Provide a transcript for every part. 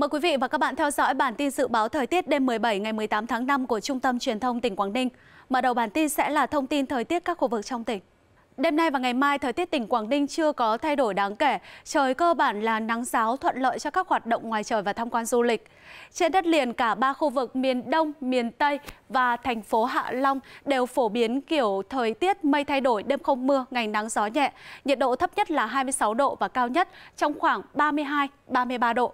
Mời quý vị và các bạn theo dõi bản tin dự báo thời tiết đêm 17 ngày 18 tháng 5 của Trung tâm Truyền thông tỉnh Quảng Ninh. Mở đầu bản tin sẽ là thông tin thời tiết các khu vực trong tỉnh. Đêm nay và ngày mai, thời tiết tỉnh Quảng Ninh chưa có thay đổi đáng kể. Trời cơ bản là nắng giáo thuận lợi cho các hoạt động ngoài trời và tham quan du lịch. Trên đất liền, cả ba khu vực miền Đông, miền Tây và thành phố Hạ Long đều phổ biến kiểu thời tiết mây thay đổi, đêm không mưa, ngày nắng gió nhẹ. Nhiệt độ thấp nhất là 26 độ và cao nhất trong khoảng 32-33 độ.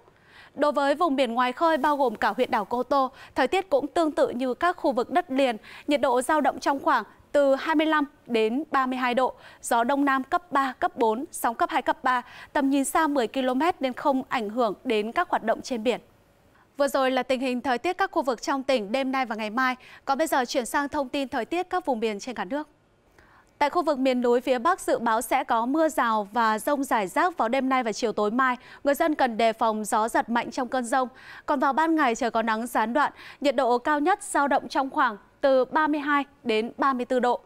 Đối với vùng biển ngoài khơi bao gồm cả huyện đảo Cô Tô, thời tiết cũng tương tự như các khu vực đất liền, nhiệt độ giao động trong khoảng từ 25 đến 32 độ, gió đông nam cấp 3, cấp 4, sóng cấp 2, cấp 3, tầm nhìn xa 10 km nên không ảnh hưởng đến các hoạt động trên biển. Vừa rồi là tình hình thời tiết các khu vực trong tỉnh đêm nay và ngày mai. Còn bây giờ chuyển sang thông tin thời tiết các vùng biển trên cả nước. Tại khu vực miền núi phía Bắc dự báo sẽ có mưa rào và rông rải rác vào đêm nay và chiều tối mai. Người dân cần đề phòng gió giật mạnh trong cơn rông. Còn vào ban ngày trời có nắng gián đoạn, nhiệt độ cao nhất giao động trong khoảng từ 32 đến 34 độ.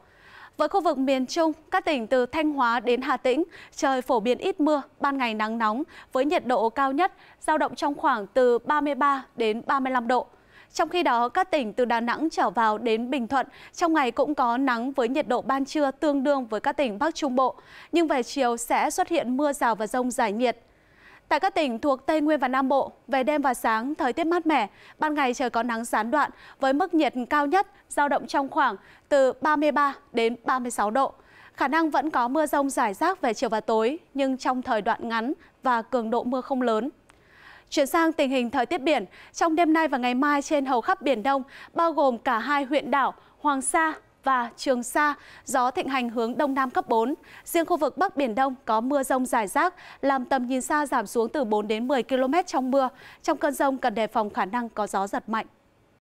Với khu vực miền Trung, các tỉnh từ Thanh Hóa đến Hà Tĩnh, trời phổ biến ít mưa, ban ngày nắng nóng với nhiệt độ cao nhất giao động trong khoảng từ 33 đến 35 độ. Trong khi đó, các tỉnh từ Đà Nẵng trở vào đến Bình Thuận, trong ngày cũng có nắng với nhiệt độ ban trưa tương đương với các tỉnh Bắc Trung Bộ, nhưng về chiều sẽ xuất hiện mưa rào và rông giải nhiệt. Tại các tỉnh thuộc Tây Nguyên và Nam Bộ, về đêm và sáng thời tiết mát mẻ, ban ngày trời có nắng gián đoạn với mức nhiệt cao nhất giao động trong khoảng từ 33 đến 36 độ. Khả năng vẫn có mưa rông rải rác về chiều và tối, nhưng trong thời đoạn ngắn và cường độ mưa không lớn. Chuyển sang tình hình thời tiết biển, trong đêm nay và ngày mai trên hầu khắp Biển Đông, bao gồm cả hai huyện đảo Hoàng Sa và Trường Sa, gió thịnh hành hướng Đông Nam cấp 4. Riêng khu vực Bắc Biển Đông có mưa rông rải rác, làm tầm nhìn xa giảm xuống từ 4 đến 10 km trong mưa. Trong cơn rông cần đề phòng khả năng có gió giật mạnh.